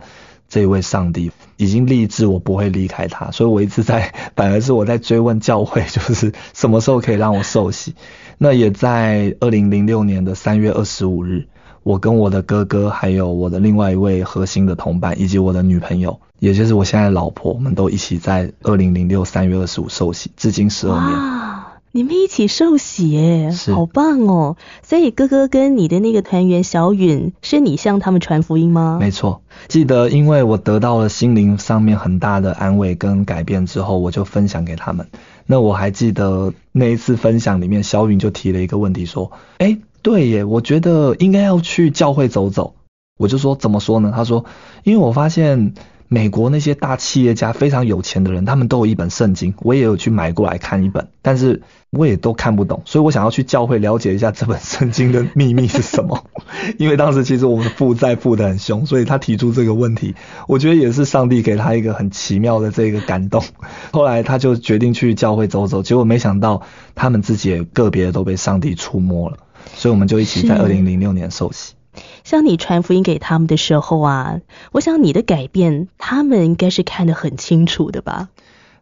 这位上帝已经立志，我不会离开他，所以我一直在，反而是我在追问教会，就是什么时候可以让我受洗。那也在二零零六年的三月二十五日，我跟我的哥哥，还有我的另外一位核心的同伴，以及我的女朋友，也就是我现在的老婆，我们都一起在二零零六三月二十五受洗，至今十二年。你们一起受洗，耶，好棒哦！所以哥哥跟你的那个团员小允，是你向他们传福音吗？没错，记得因为我得到了心灵上面很大的安慰跟改变之后，我就分享给他们。那我还记得那一次分享里面，小允就提了一个问题，说：“哎，对耶，我觉得应该要去教会走走。”我就说：“怎么说呢？”他说：“因为我发现。”美国那些大企业家非常有钱的人，他们都有一本圣经，我也有去买过来看一本，但是我也都看不懂，所以我想要去教会了解一下这本圣经的秘密是什么。因为当时其实我们负债负得很凶，所以他提出这个问题，我觉得也是上帝给他一个很奇妙的这个感动。后来他就决定去教会走走，结果没想到他们自己也个别的都被上帝触摸了，所以我们就一起在二零零六年受洗。像你传福音给他们的时候啊，我想你的改变，他们应该是看得很清楚的吧？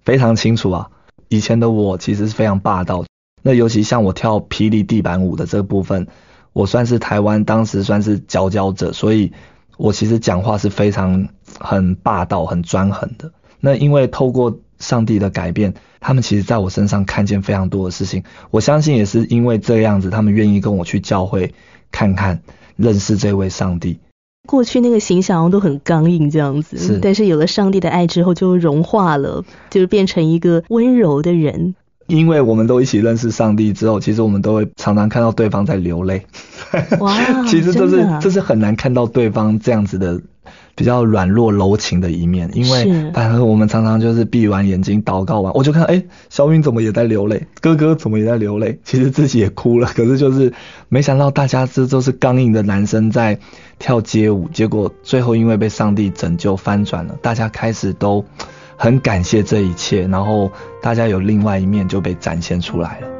非常清楚啊！以前的我其实是非常霸道，那尤其像我跳霹雳地板舞的这部分，我算是台湾当时算是佼佼者，所以我其实讲话是非常很霸道、很专横的。那因为透过上帝的改变，他们其实在我身上看见非常多的事情，我相信也是因为这样子，他们愿意跟我去教会看看。认识这位上帝，过去那个形象都很刚硬这样子，是。但是有了上帝的爱之后，就融化了，就是变成一个温柔的人。因为我们都一起认识上帝之后，其实我们都会常常看到对方在流泪。哇，其实这是这是很难看到对方这样子的。比较软弱柔情的一面，因为反正我们常常就是闭完眼睛祷告完，我就看哎，小云怎么也在流泪，哥哥怎么也在流泪，其实自己也哭了，可是就是没想到大家这都是刚硬的男生在跳街舞，结果最后因为被上帝拯救翻转了，大家开始都很感谢这一切，然后大家有另外一面就被展现出来了。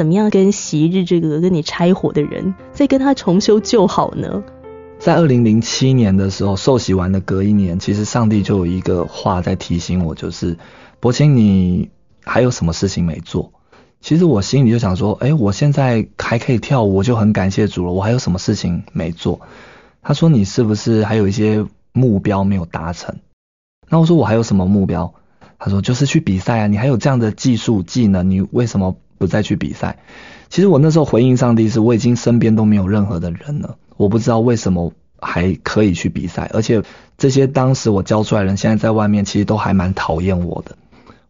怎么样跟昔日这个跟你拆伙的人，再跟他重修旧好呢？在二零零七年的时候，受洗完的隔一年，其实上帝就有一个话在提醒我，就是伯清，你还有什么事情没做？其实我心里就想说，哎，我现在还可以跳舞，我就很感谢主了。我还有什么事情没做？他说，你是不是还有一些目标没有达成？那我说，我还有什么目标？他说，就是去比赛啊，你还有这样的技术技能，你为什么？不再去比赛。其实我那时候回应上帝是，我已经身边都没有任何的人了，我不知道为什么还可以去比赛。而且这些当时我教出来人，现在在外面其实都还蛮讨厌我的。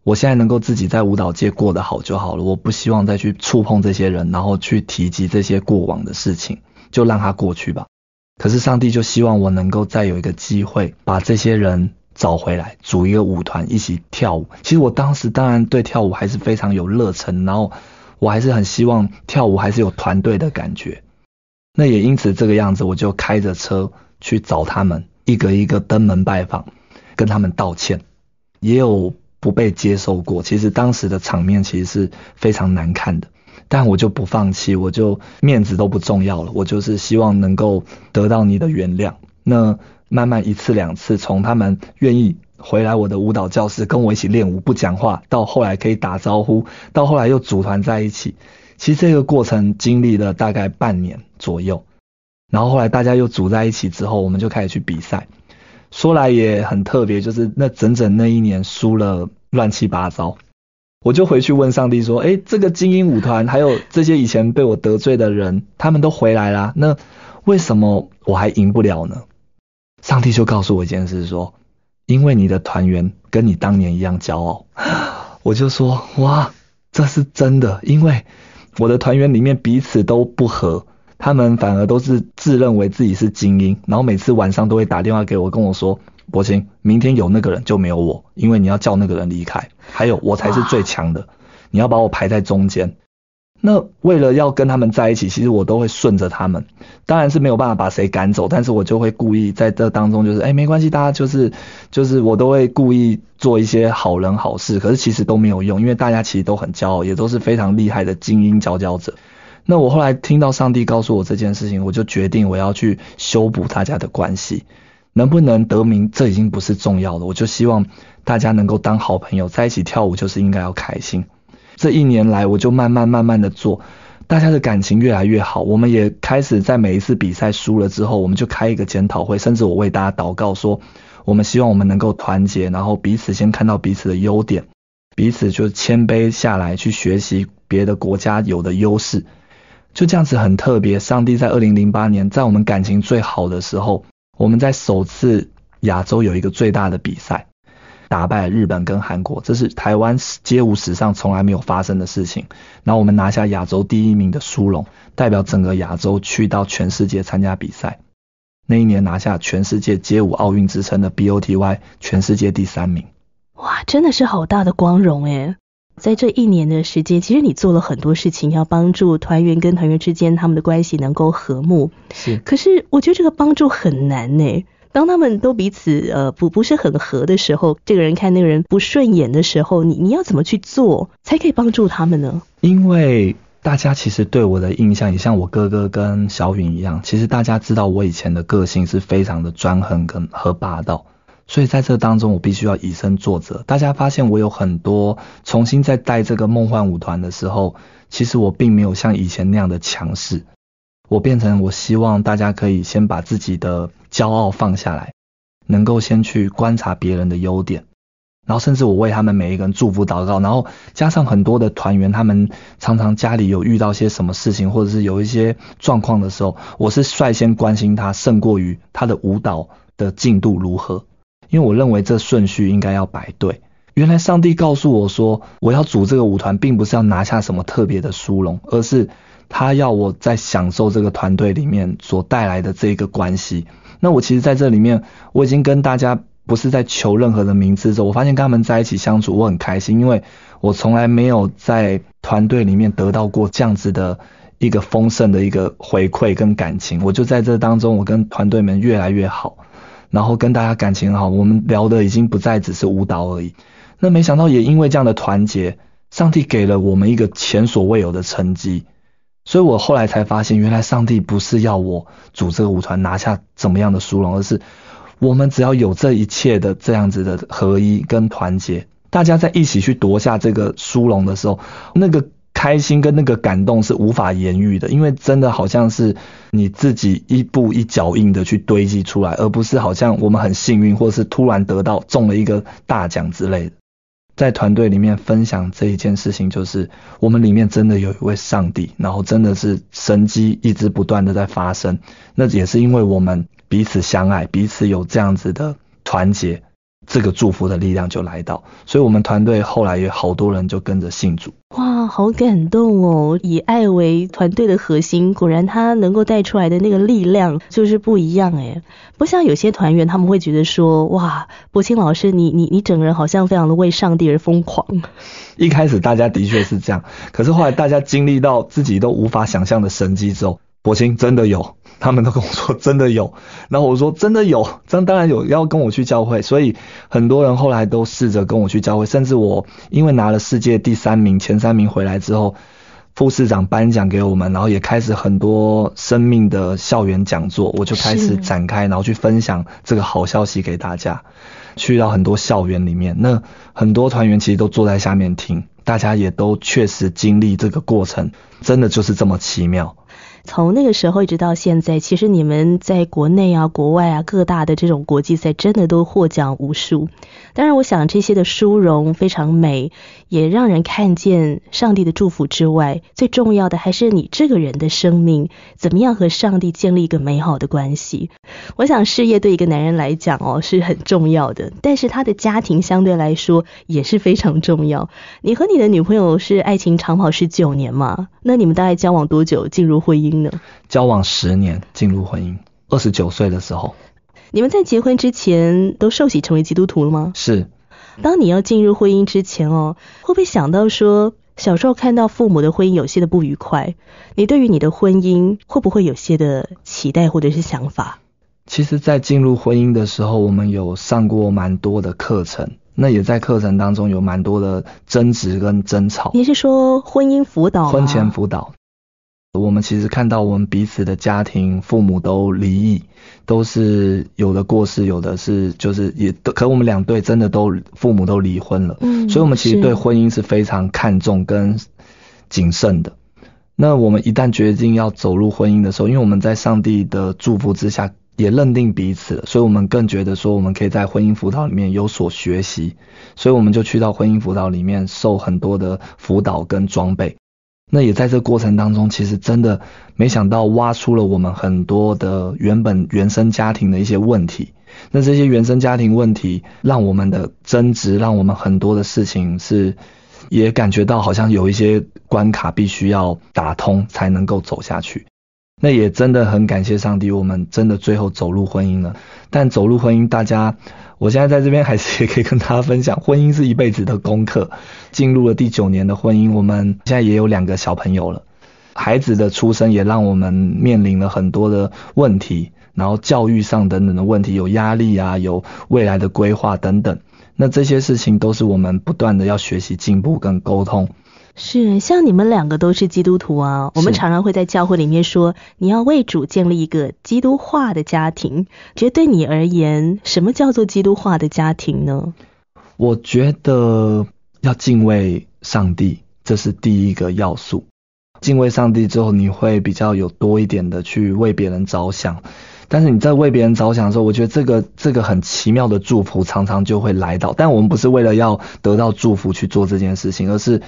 我现在能够自己在舞蹈界过得好就好了，我不希望再去触碰这些人，然后去提及这些过往的事情，就让它过去吧。可是上帝就希望我能够再有一个机会，把这些人。找回来，组一个舞团一起跳舞。其实我当时当然对跳舞还是非常有热忱，然后我还是很希望跳舞还是有团队的感觉。那也因此这个样子，我就开着车去找他们，一个一个登门拜访，跟他们道歉。也有不被接受过，其实当时的场面其实是非常难看的。但我就不放弃，我就面子都不重要了，我就是希望能够得到你的原谅。那。慢慢一次两次，从他们愿意回来我的舞蹈教室跟我一起练舞不讲话，到后来可以打招呼，到后来又组团在一起。其实这个过程经历了大概半年左右。然后后来大家又组在一起之后，我们就开始去比赛。说来也很特别，就是那整整那一年输了乱七八糟。我就回去问上帝说：“诶，这个精英舞团还有这些以前被我得罪的人，他们都回来啦，那为什么我还赢不了呢？”上帝就告诉我一件事，说，因为你的团员跟你当年一样骄傲，我就说，哇，这是真的，因为我的团员里面彼此都不和，他们反而都是自认为自己是精英，然后每次晚上都会打电话给我，跟我说，伯青，明天有那个人就没有我，因为你要叫那个人离开，还有我才是最强的，你要把我排在中间。那为了要跟他们在一起，其实我都会顺着他们，当然是没有办法把谁赶走，但是我就会故意在这当中，就是哎，没关系，大家就是就是我都会故意做一些好人好事，可是其实都没有用，因为大家其实都很骄傲，也都是非常厉害的精英佼佼者。那我后来听到上帝告诉我这件事情，我就决定我要去修补大家的关系，能不能得名这已经不是重要的，我就希望大家能够当好朋友，在一起跳舞就是应该要开心。这一年来，我就慢慢慢慢的做，大家的感情越来越好。我们也开始在每一次比赛输了之后，我们就开一个检讨会，甚至我为大家祷告说，我们希望我们能够团结，然后彼此先看到彼此的优点，彼此就谦卑下来去学习别的国家有的优势，就这样子很特别。上帝在二零零八年，在我们感情最好的时候，我们在首次亚洲有一个最大的比赛。打败日本跟韩国，这是台湾街舞史上从来没有发生的事情。然后我们拿下亚洲第一名的殊荣，代表整个亚洲去到全世界参加比赛。那一年拿下全世界街舞奥运之称的 BOTY，全世界第三名。哇，真的是好大的光荣诶在这一年的时间，其实你做了很多事情，要帮助团员跟团员之间他们的关系能够和睦。是。可是我觉得这个帮助很难诶。当他们都彼此呃不不是很合的时候，这个人看那个人不顺眼的时候，你你要怎么去做才可以帮助他们呢？因为大家其实对我的印象也像我哥哥跟小允一样，其实大家知道我以前的个性是非常的专横跟和霸道，所以在这当中我必须要以身作则。大家发现我有很多重新在带这个梦幻舞团的时候，其实我并没有像以前那样的强势。我变成，我希望大家可以先把自己的骄傲放下来，能够先去观察别人的优点，然后甚至我为他们每一个人祝福祷告，然后加上很多的团员，他们常常家里有遇到些什么事情，或者是有一些状况的时候，我是率先关心他，胜过于他的舞蹈的进度如何，因为我认为这顺序应该要摆对。原来上帝告诉我说，我要组这个舞团，并不是要拿下什么特别的殊荣，而是。他要我在享受这个团队里面所带来的这个关系，那我其实在这里面，我已经跟大家不是在求任何的名字之后，我发现跟他们在一起相处，我很开心，因为我从来没有在团队里面得到过这样子的一个丰盛的一个回馈跟感情。我就在这当中，我跟团队们越来越好，然后跟大家感情很好，我们聊的已经不再只是舞蹈而已。那没想到也因为这样的团结，上帝给了我们一个前所未有的成绩。所以我后来才发现，原来上帝不是要我组这个舞团拿下怎么样的殊荣，而是我们只要有这一切的这样子的合一跟团结，大家在一起去夺下这个殊荣的时候，那个开心跟那个感动是无法言喻的。因为真的好像是你自己一步一脚印的去堆积出来，而不是好像我们很幸运，或者是突然得到中了一个大奖之类的。在团队里面分享这一件事情，就是我们里面真的有一位上帝，然后真的是神机一直不断的在发生。那也是因为我们彼此相爱，彼此有这样子的团结。这个祝福的力量就来到，所以我们团队后来有好多人就跟着信主。哇，好感动哦！以爱为团队的核心，果然他能够带出来的那个力量就是不一样哎。不像有些团员，他们会觉得说，哇，柏青老师，你你你，整人好像非常的为上帝而疯狂。一开始大家的确是这样，可是后来大家经历到自己都无法想象的神迹之后，柏青真的有。他们都跟我说真的有，然后我说真的有，这当然有要跟我去教会，所以很多人后来都试着跟我去教会，甚至我因为拿了世界第三名，前三名回来之后，副市长颁奖给我们，然后也开始很多生命的校园讲座，我就开始展开，然后去分享这个好消息给大家，去到很多校园里面，那很多团员其实都坐在下面听，大家也都确实经历这个过程，真的就是这么奇妙。从那个时候一直到现在，其实你们在国内啊、国外啊各大的这种国际赛，真的都获奖无数。当然，我想这些的殊荣非常美，也让人看见上帝的祝福之外，最重要的还是你这个人的生命怎么样和上帝建立一个美好的关系。我想事业对一个男人来讲哦是很重要的，但是他的家庭相对来说也是非常重要。你和你的女朋友是爱情长跑是九年嘛？那你们大概交往多久进入婚姻？交往十年，进入婚姻，二十九岁的时候。你们在结婚之前都受洗成为基督徒了吗？是。当你要进入婚姻之前哦，会不会想到说小时候看到父母的婚姻有些的不愉快？你对于你的婚姻会不会有些的期待或者是想法？其实，在进入婚姻的时候，我们有上过蛮多的课程，那也在课程当中有蛮多的争执跟争吵。你是说婚姻辅导？婚前辅导。我们其实看到我们彼此的家庭父母都离异，都是有的过世，有的是就是也都。可我们两对真的都父母都离婚了，嗯，所以我们其实对婚姻是非常看重跟谨慎的。那我们一旦决定要走入婚姻的时候，因为我们在上帝的祝福之下也认定彼此，所以我们更觉得说我们可以在婚姻辅导里面有所学习，所以我们就去到婚姻辅导里面受很多的辅导跟装备。那也在这过程当中，其实真的没想到挖出了我们很多的原本原生家庭的一些问题。那这些原生家庭问题，让我们的争执，让我们很多的事情是，也感觉到好像有一些关卡必须要打通才能够走下去。那也真的很感谢上帝，我们真的最后走入婚姻了。但走入婚姻，大家。我现在在这边还是也可以跟大家分享，婚姻是一辈子的功课。进入了第九年的婚姻，我们现在也有两个小朋友了。孩子的出生也让我们面临了很多的问题，然后教育上等等的问题，有压力啊，有未来的规划等等。那这些事情都是我们不断的要学习、进步跟沟通。是像你们两个都是基督徒啊，我们常常会在教会里面说，你要为主建立一个基督化的家庭。觉得对你而言，什么叫做基督化的家庭呢？我觉得要敬畏上帝，这是第一个要素。敬畏上帝之后，你会比较有多一点的去为别人着想。但是你在为别人着想的时候，我觉得这个这个很奇妙的祝福常常就会来到。但我们不是为了要得到祝福去做这件事情，而是。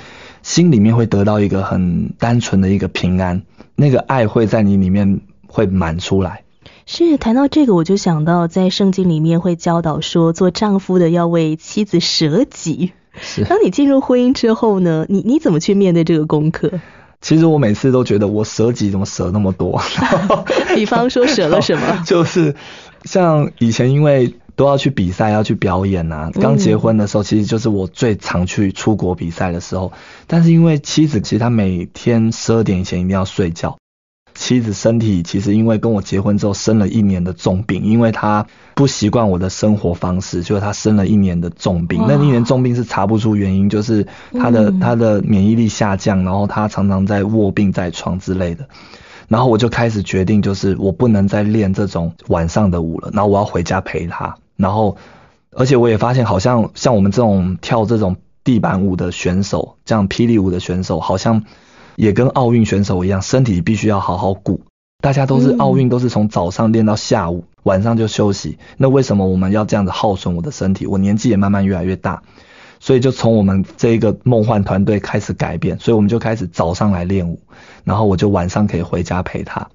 心里面会得到一个很单纯的一个平安，那个爱会在你里面会满出来。是，谈到这个，我就想到在圣经里面会教导说，做丈夫的要为妻子舍己。是。当你进入婚姻之后呢，你你怎么去面对这个功课？其实我每次都觉得，我舍己怎么舍那么多？比方说，舍了什么？就是像以前因为。都要去比赛，要去表演呐。刚结婚的时候，其实就是我最常去出国比赛的时候。但是因为妻子，其实她每天十二点以前一定要睡觉。妻子身体其实因为跟我结婚之后生了一年的重病，因为她不习惯我的生活方式，就是她生了一年的重病。那一年重病是查不出原因，就是她的她的免疫力下降，然后她常常在卧病在床之类的。然后我就开始决定，就是我不能再练这种晚上的舞了，然后我要回家陪她。然后，而且我也发现，好像像我们这种跳这种地板舞的选手，这样霹雳舞的选手，好像也跟奥运选手一样，身体必须要好好鼓。大家都是奥运，都是从早上练到下午，晚上就休息。那为什么我们要这样子耗损我的身体？我年纪也慢慢越来越大，所以就从我们这一个梦幻团队开始改变。所以我们就开始早上来练舞，然后我就晚上可以回家陪他。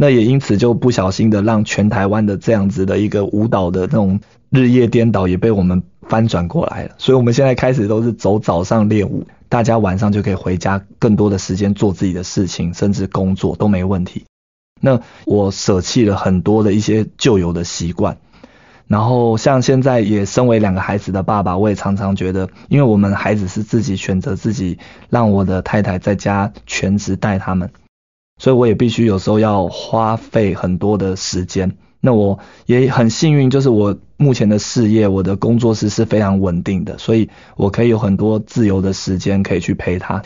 那也因此就不小心的让全台湾的这样子的一个舞蹈的那种日夜颠倒也被我们翻转过来了，所以我们现在开始都是走早上练舞，大家晚上就可以回家，更多的时间做自己的事情，甚至工作都没问题。那我舍弃了很多的一些旧有的习惯，然后像现在也身为两个孩子的爸爸，我也常常觉得，因为我们孩子是自己选择自己，让我的太太在家全职带他们。所以我也必须有时候要花费很多的时间。那我也很幸运，就是我目前的事业，我的工作室是非常稳定的，所以我可以有很多自由的时间可以去陪他。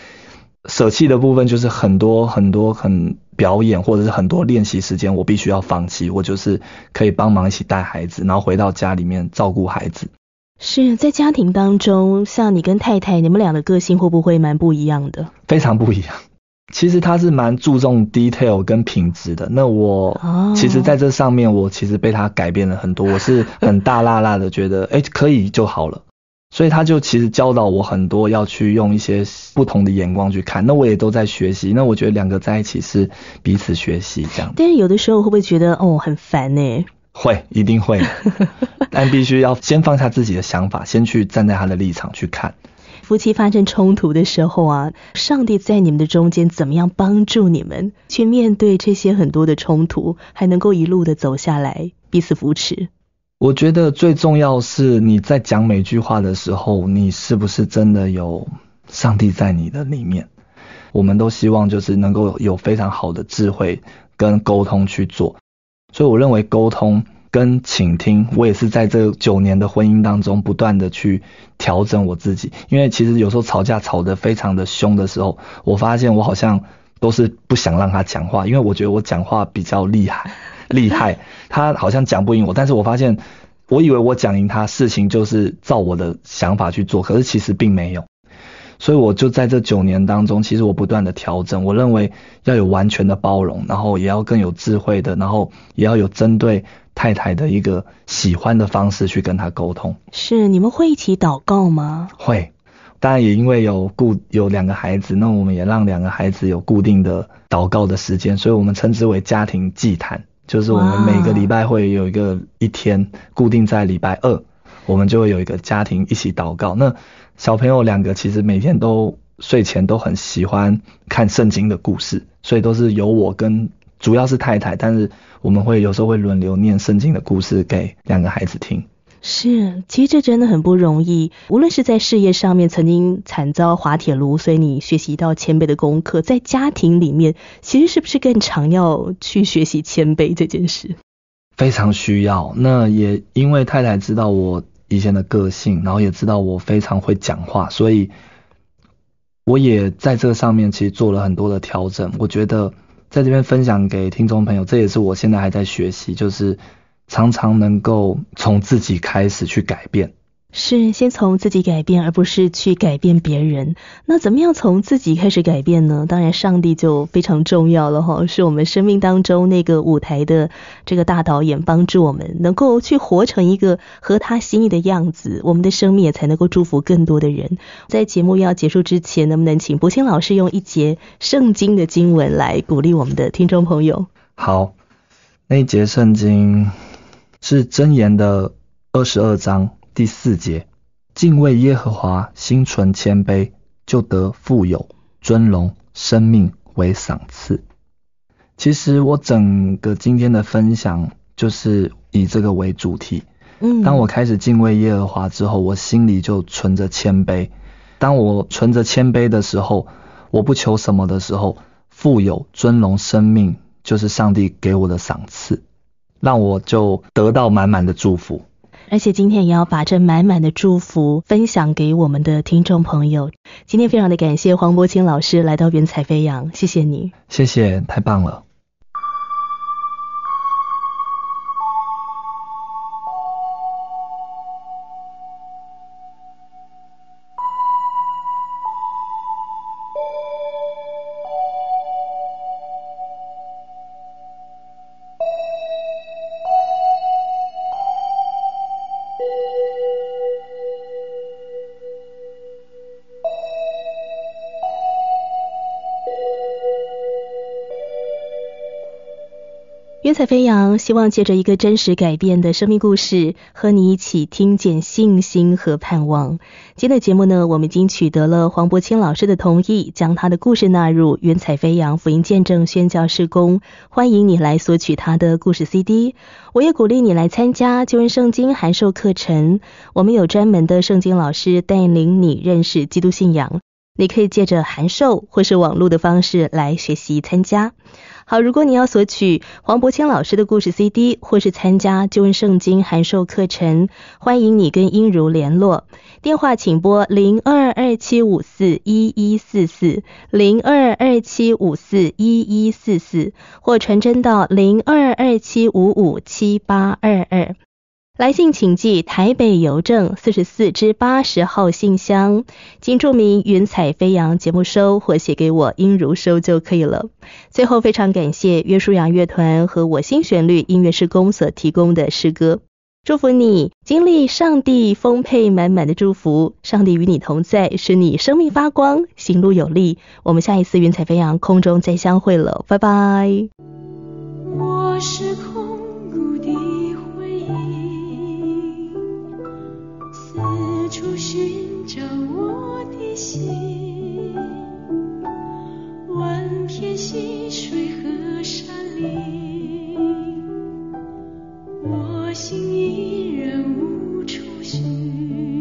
舍弃的部分就是很多很多很表演或者是很多练习时间，我必须要放弃。我就是可以帮忙一起带孩子，然后回到家里面照顾孩子。是在家庭当中，像你跟太太，你们俩的个性会不会蛮不一样的？非常不一样。其实他是蛮注重 detail 跟品质的。那我其实在这上面，我其实被他改变了很多。我是很大辣辣的觉得，哎，可以就好了。所以他就其实教导我很多，要去用一些不同的眼光去看。那我也都在学习。那我觉得两个在一起是彼此学习这样。但是有的时候会不会觉得，哦，很烦呢？会，一定会。但必须要先放下自己的想法，先去站在他的立场去看。夫妻发生冲突的时候啊，上帝在你们的中间怎么样帮助你们去面对这些很多的冲突，还能够一路的走下来，彼此扶持？我觉得最重要是你在讲每句话的时候，你是不是真的有上帝在你的里面？我们都希望就是能够有非常好的智慧跟沟通去做，所以我认为沟通。跟倾听，我也是在这九年的婚姻当中不断的去调整我自己，因为其实有时候吵架吵得非常的凶的时候，我发现我好像都是不想让他讲话，因为我觉得我讲话比较厉害，厉害，他好像讲不赢我，但是我发现，我以为我讲赢他，事情就是照我的想法去做，可是其实并没有，所以我就在这九年当中，其实我不断的调整，我认为要有完全的包容，然后也要更有智慧的，然后也要有针对。太太的一个喜欢的方式去跟他沟通，是你们会一起祷告吗？会，当然也因为有固有两个孩子，那我们也让两个孩子有固定的祷告的时间，所以我们称之为家庭祭坛，就是我们每个礼拜会有一个一天固定在礼拜二，我们就会有一个家庭一起祷告。那小朋友两个其实每天都睡前都很喜欢看圣经的故事，所以都是由我跟。主要是太太，但是我们会有时候会轮流念圣经的故事给两个孩子听。是，其实这真的很不容易。无论是在事业上面曾经惨遭滑铁卢，所以你学习到谦卑的功课，在家庭里面，其实是不是更常要去学习谦卑这件事？非常需要。那也因为太太知道我以前的个性，然后也知道我非常会讲话，所以我也在这上面其实做了很多的调整。我觉得。在这边分享给听众朋友，这也是我现在还在学习，就是常常能够从自己开始去改变。是先从自己改变，而不是去改变别人。那怎么样从自己开始改变呢？当然，上帝就非常重要了哈，是我们生命当中那个舞台的这个大导演，帮助我们能够去活成一个合他心意的样子，我们的生命也才能够祝福更多的人。在节目要结束之前，能不能请柏青老师用一节圣经的经文来鼓励我们的听众朋友？好，那一节圣经是《箴言》的二十二章。第四节，敬畏耶和华，心存谦卑，就得富有、尊荣、生命为赏赐。其实我整个今天的分享就是以这个为主题。嗯，当我开始敬畏耶和华之后，我心里就存着谦卑。当我存着谦卑的时候，我不求什么的时候，富有、尊荣、生命就是上帝给我的赏赐，让我就得到满满的祝福。而且今天也要把这满满的祝福分享给我们的听众朋友。今天非常的感谢黄伯清老师来到《云彩飞扬》，谢谢你，谢谢，太棒了。飞扬希望借着一个真实改变的生命故事，和你一起听见信心和盼望。今天的节目呢，我们已经取得了黄伯清老师的同意，将他的故事纳入“云彩飞扬福音见证宣教事工”。欢迎你来索取他的故事 CD。我也鼓励你来参加“救恩圣经函授课程”，我们有专门的圣经老师带领你认识基督信仰。你可以借着函授或是网络的方式来学习参加。好，如果你要索取黄伯谦老师的故事 CD，或是参加就问圣经函授课程，欢迎你跟英如联络。电话请拨零二二七五四一一四四，零二二七五四一一四四，或传真到零二二七五五七八二二。来信请寄台北邮政四十四至八十号信箱，请注明“云彩飞扬”节目收或写给我音如收就可以了。最后，非常感谢约书亚乐团和我心旋律音乐施工所提供的诗歌。祝福你，经历上帝丰沛满满的祝福，上帝与你同在，使你生命发光，行路有力。我们下一次云彩飞扬空中再相会了，拜拜。我是心，万天溪水和山林，我心依然无处寻。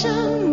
生。